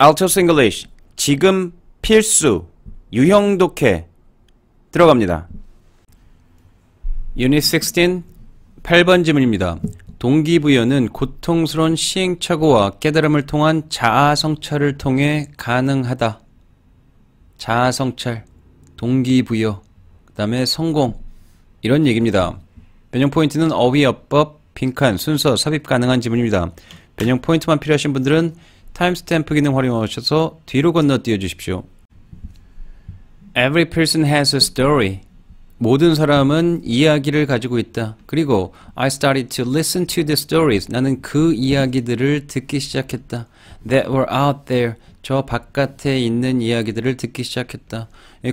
Altos English 지금 필수 유형 독해 들어갑니다. 유닛 16 8번 질문입니다. 동기부여는 고통스러운 시행착오와 깨달음을 통한 자아성찰을 통해 가능하다. 자아성찰, 동기부여, 그 다음에 성공 이런 얘기입니다. 변형 포인트는 어휘, 어법, 빈칸, 순서, 삽입 가능한 지문입니다. 변형 포인트만 필요하신 분들은 타임스탬프 기능 활용하셔서 뒤로 건너뛰어 주십시오. Every person has a story. 모든 사람은 이야기를 가지고 있다. 그리고 I started to listen to the stories. 나는 그 이야기들을 듣기 시작했다. That were out there. 저 바깥에 있는 이야기들을 듣기 시작했다.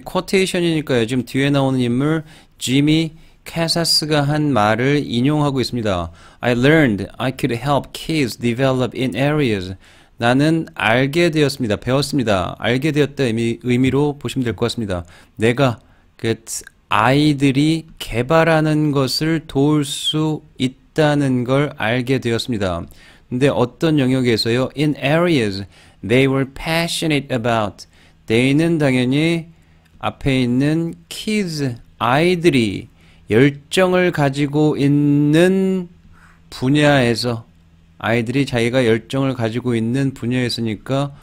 쿼테이션이니까요. 지금 뒤에 나오는 인물 지미 캐사스가 한 말을 인용하고 있습니다. I learned I could help kids develop in areas 나는 알게 되었습니다. 배웠습니다. 알게 되었다 의미, 의미로 보시면 될 것 같습니다. 내가 그 아이들이 개발하는 것을 도울 수 있다는 걸 알게 되었습니다. 근데 어떤 영역에서요? In areas they were passionate about. they는 당연히 앞에 있는 kids, 아이들이 열정을 가지고 있는 분야에서 아이들이 자기가 열정을 가지고 있는 분야였으니까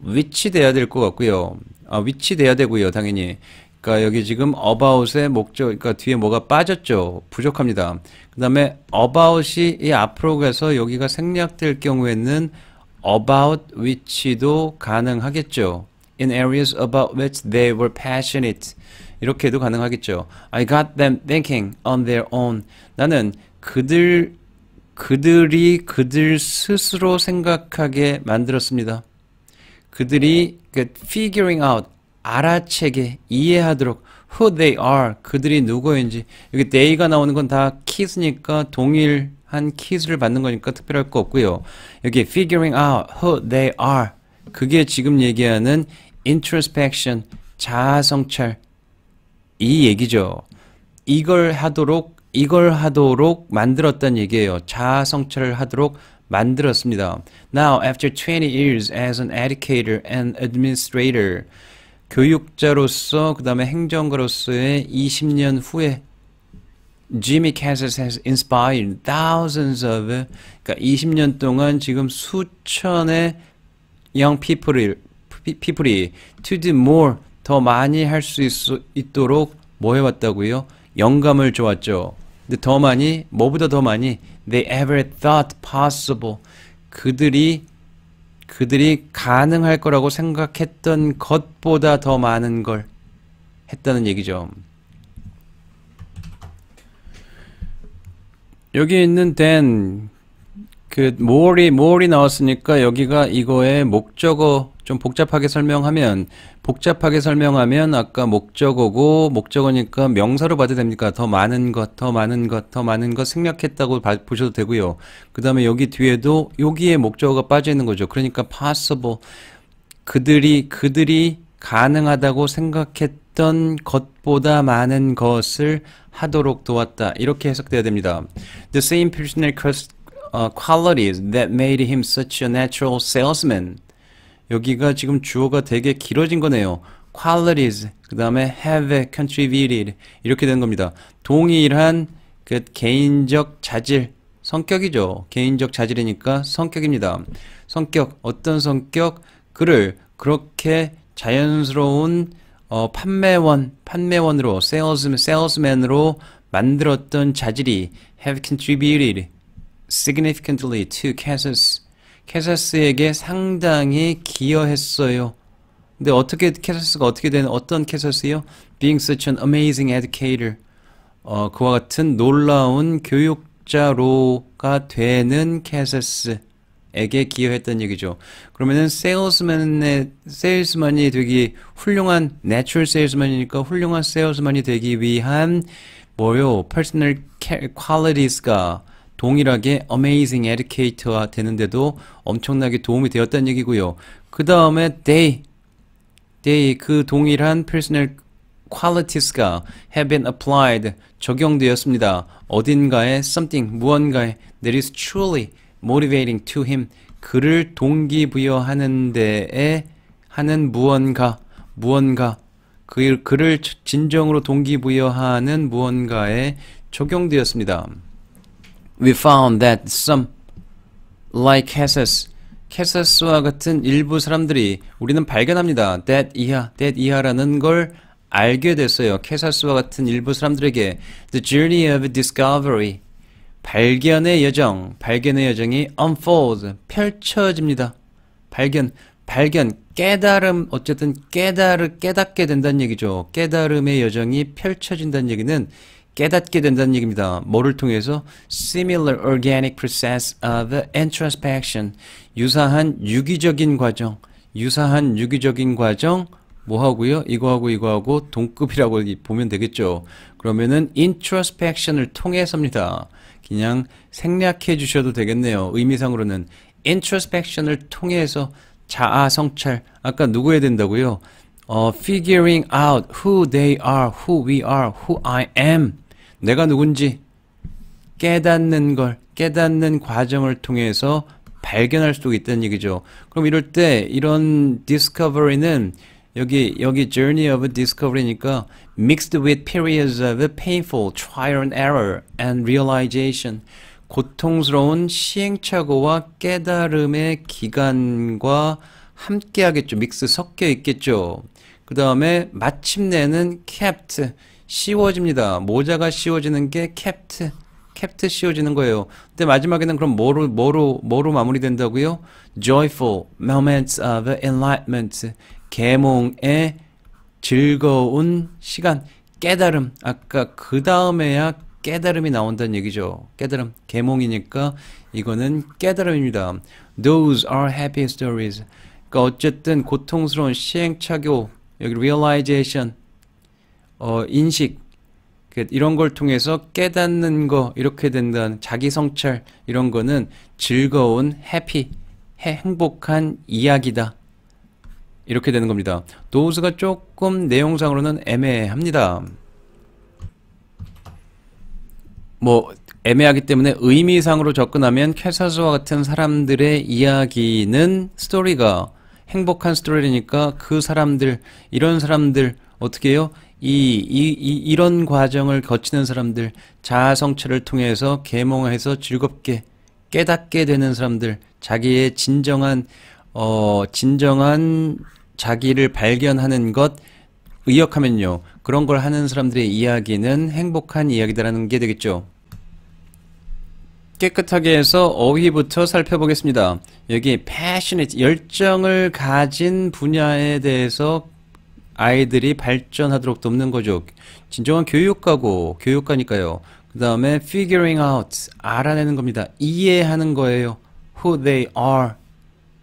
위치돼야 될 것 같고요. 아, 위치돼야 되고요, 당연히. 그러니까 여기 지금 about의 목적, 그러니까 뒤에 뭐가 빠졌죠. 부족합니다. 그 다음에 about이 이 앞으로 가서 여기가 생략될 경우에는 about which도 가능하겠죠. In areas about which they were passionate. 이렇게도 가능하겠죠. I got them thinking on their own. 나는 그들 그들이 그들 스스로 생각하게 만들었습니다. 그들이 그 figuring out 알아채게 이해하도록 who they are 그들이 누구인지 여기 they가 나오는 건 다 키스니까 동일한 키스를 받는 거니까 특별할 거 없고요. 여기 figuring out who they are 그게 지금 얘기하는 introspection 자아성찰 이 얘기죠. 이걸 하도록 이걸 하도록 만들었단 얘기예요. 자아 성찰을 하도록 만들었습니다. Now after 20 years as an educator and administrator 교육자로서 그다음에 행정가로서의 20년 후에 Jimmy Cassett has inspired thousands of 그러니까 20년 동안 지금 수천의 young people이, people이 to do more 더 많이 할 수 있도록 뭐 해왔다고요? 영감을 줘왔죠. 근데 더 많이 뭐보다 더 많이 they ever thought possible 그들이 그들이 가능할 거라고 생각했던 것보다 더 많은 걸 했다는 얘기죠. 여기 있는 than 그 more이 more이 나왔으니까 여기가 이거의 목적어 좀 복잡하게 설명하면 복잡하게 설명하면 아까 목적어고 목적어니까 명사로 봐도 됩니까? 더 많은 것, 더 많은 것, 더 많은 것 생략했다고 보셔도 되고요. 그 다음에 여기 뒤에도 여기에 목적어가 빠져 있는 거죠. 그러니까 possible 그들이 그들이 가능하다고 생각했던 것보다 많은 것을 하도록 도왔다. 이렇게 해석돼야 됩니다. The same personal q u a l i t i that made him such a natural salesman. 여기가 지금 주어가 되게 길어진 거네요. qualities, 그 다음에 have contributed 이렇게 된 겁니다. 동일한 그 개인적 자질, 성격이죠. 개인적 자질이니까 성격입니다. 성격, 어떤 성격, 그를 그렇게 자연스러운 어, 판매원, 판매원으로 salesman, salesman으로 만들었던 자질이 have contributed significantly to Kansas 캐서스에게 상당히 기여했어요. 근데 어떻게 캐서스가 어떻게 되 어떤 캐서스요? Being such an amazing educator. 어, 그와 같은 놀라운 교육자로가 되는 캐서스에게 기여했던 얘기죠. 그러면은 세일스맨의 세일스만이 되기 훌륭한 내추럴 세일스만이니까 훌륭한 세일스만이 되기 위한 뭐요? 퍼스널 퀄리티스가 동일하게 Amazing Educator가 되는데도 엄청나게 도움이 되었다는 얘기고요. 그 다음에 They, They 그 동일한 Personal Qualities가 have been applied, 적용되었습니다. 어딘가에 something, 무언가에 that is truly motivating to him, 그를 동기부여하는 데에 하는 무언가, 무언가, 그, 그를 진정으로 동기부여하는 무언가에 적용되었습니다. we found that some like Hesses 캐서스와 같은 일부 사람들이 우리는 발견합니다. that 이하, that 이하라는 걸 알게 됐어요. 캐서스와 같은 일부 사람들에게 the journey of discovery 발견의 여정, 발견의 여정이 unfold 펼쳐집니다. 발견, 발견, 깨달음, 어쨌든 깨달 깨닫게 된다는 얘기죠. 깨달음의 여정이 펼쳐진다는 얘기는 깨닫게 된다는 얘기입니다. 뭐를 통해서? Similar organic process of introspection. 유사한 유기적인 과정. 유사한 유기적인 과정. 뭐 하고요? 이거하고 이거하고 동급이라고 보면 되겠죠. 그러면은 introspection을 통해서입니다. 그냥 생략해 주셔도 되겠네요. 의미상으로는 introspection을 통해서 자아 성찰. 아까 누구 해야 된다고요? 어, figuring out who they are, who we are, who I am. 내가 누군지 깨닫는 걸, 깨닫는 과정을 통해서 발견할 수도 있다는 얘기죠. 그럼 이럴 때 이런 discovery는 여기 여기 journey of discovery니까 mixed with periods of painful trial and error and realization 고통스러운 시행착오와 깨달음의 기간과 함께 하겠죠. 믹스 섞여 있겠죠. 그 다음에 마침내는 kept 씌워집니다. 모자가 씌워지는 게 kept kept 씌워지는 거예요. 근데 마지막에는 그럼 뭐로 뭐로 뭐로 마무리된다고요? joyful moments of enlightenment 계몽의 즐거운 시간 깨달음 아까 그 다음에야 깨달음이 나온다는 얘기죠. 깨달음 계몽이니까 이거는 깨달음입니다. Those are happy stories. 그러니까 어쨌든 고통스러운 시행착오 여기 realization 어, 인식 그 이런 걸 통해서 깨닫는 거 이렇게 된다는 자기 성찰 이런 거는 즐거운 happy 행복한 이야기다 이렇게 되는 겁니다. 노우스가 조금 내용상으로는 애매합니다. 뭐 애매하기 때문에 의미상으로 접근하면 캐서스와 같은 사람들의 이야기는 스토리가 행복한 스토리니까 그 사람들 이런 사람들 어떻게 해요? 이, 이, 이 이런 과정을 거치는 사람들 자아 성찰을 통해서 계몽해서 즐겁게 깨닫게 되는 사람들 자기의 진정한 어 진정한 자기를 발견하는 것 의역하면요 그런 걸 하는 사람들의 이야기는 행복한 이야기다라는 게 되겠죠. 깨끗하게 해서 어휘부터 살펴보겠습니다. 여기 passionate, 열정을 가진 분야에 대해서 아이들이 발전하도록 돕는 거죠. 진정한 교육가고 교육가니까요. 그 다음에 figuring out, 알아내는 겁니다. 이해하는 거예요. who they are,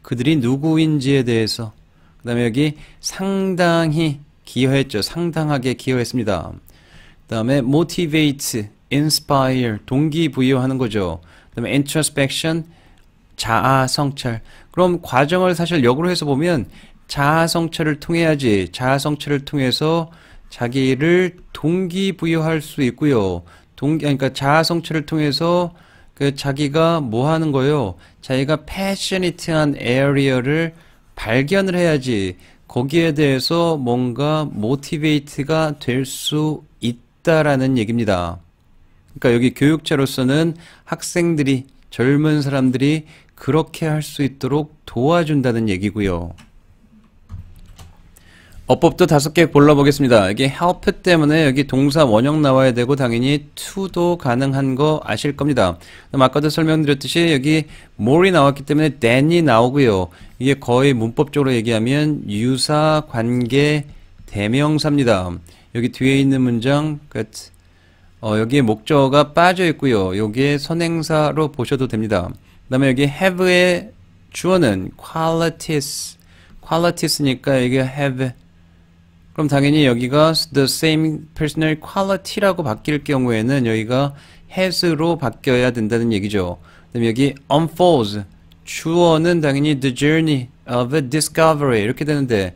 그들이 누구인지에 대해서. 그 다음에 여기 상당히 기여했죠. 상당하게 기여했습니다. 그 다음에 motivate, inspire 동기부여하는 거죠. 그다음에 introspection 자아 성찰. 그럼 과정을 사실 역으로 해서 보면 자아 성찰을 통해야지 자아 성찰을 통해서 자기를 동기부여할 수 있고요. 동기 그러니까 자아 성찰을 통해서 그 자기가 뭐 하는 거요? 자기가 패셔니티한 에어리어를 발견을 해야지 거기에 대해서 뭔가 모티베이트가 될 수 있다라는 얘기입니다. 그러니까 여기 교육자로서는 학생들이 젊은 사람들이 그렇게 할 수 있도록 도와준다는 얘기고요. 어법도 다섯 개 골라보겠습니다. 여기 help 때문에 여기 동사 원형 나와야 되고 당연히 to도 가능한 거 아실 겁니다. 그럼 아까도 설명드렸듯이 여기 more이 나왔기 때문에 than이 나오고요. 이게 거의 문법적으로 얘기하면 유사 관계 대명사입니다. 여기 뒤에 있는 문장 끝. 어, 여기에 목적어가 빠져 있고요. 여기에 선행사로 보셔도 됩니다. 그 다음에 여기 have의 주어는 qualities, qualities니까 여기 have. 그럼 당연히 여기가 the same personal quality라고 바뀔 경우에는 여기가 has로 바뀌어야 된다는 얘기죠. 그다음 에 여기 unfolds, 주어는 당연히 the journey of discovery 이렇게 되는데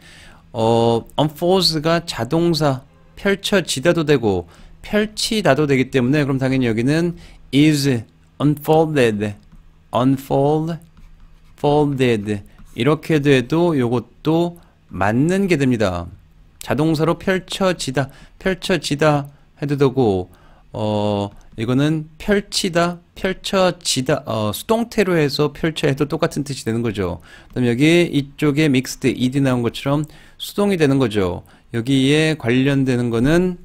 어, unfolds가 자동사, 펼쳐지다도 되고 펼치다도 되기 때문에 그럼 당연히 여기는 is unfolded, unfold, e d 이렇게 돼도 이것도 맞는 게 됩니다. 자동사로 펼쳐지다, 펼쳐지다 해도 되고 어 이거는 펼치다, 펼쳐지다 어, 수동태로 해서 펼쳐해도 똑같은 뜻이 되는 거죠. 그럼 여기 이쪽에 믹스드 이디 나온 것처럼 수동이 되는 거죠. 여기에 관련되는 거는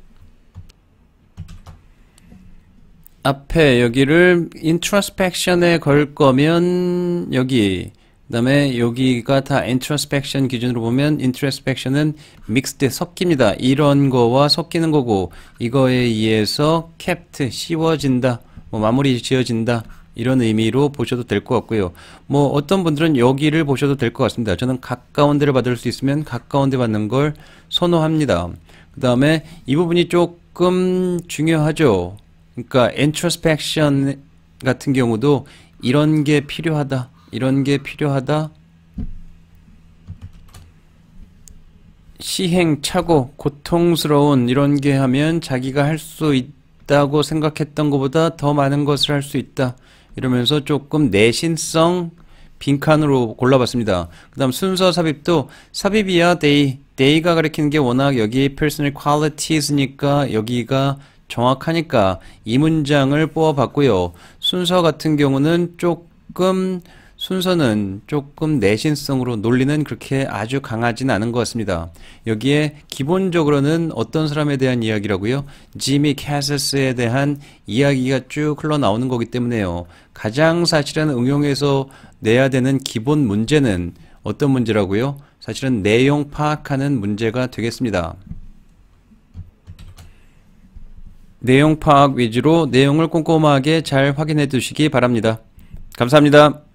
앞에 여기를 introspection에 걸 거면 여기 그 다음에 여기가 다 introspection 기준으로 보면 introspection은 mixed 섞입니다. 이런 거와 섞이는 거고 이거에 의해서 kept 씌워진다 뭐 마무리 지어진다 이런 의미로 보셔도 될 것 같고요. 뭐 어떤 분들은 여기를 보셔도 될 것 같습니다. 저는 가까운 데를 받을 수 있으면 가까운 데 받는 걸 선호합니다. 그 다음에 이 부분이 조금 중요하죠. 그러니까 introspection 같은 경우도 이런 게 필요하다. 이런 게 필요하다. 시행착오, 고통스러운 이런 게 하면 자기가 할 수 있다고 생각했던 것보다 더 많은 것을 할 수 있다. 이러면서 조금 내신성 빈칸으로 골라봤습니다. 그 다음 순서 삽입도 삽입이야 데이. 데이가 가리키는 게 워낙 여기 personal qualities니까 여기가 정확하니까 이 문장을 뽑아봤고요. 순서 같은 경우는 조금 순서는 조금 내신성으로 논리는 그렇게 아주 강하진 않은 것 같습니다. 여기에 기본적으로는 어떤 사람에 대한 이야기라고요? 지미 캐세스에 대한 이야기가 쭉 흘러나오는 거기 때문에요. 가장 사실은 응용해서 내야 되는 기본 문제는 어떤 문제라고요? 사실은 내용 파악하는 문제가 되겠습니다. 내용 파악 위주로 내용을 꼼꼼하게 잘 확인해 두시기 바랍니다. 감사합니다.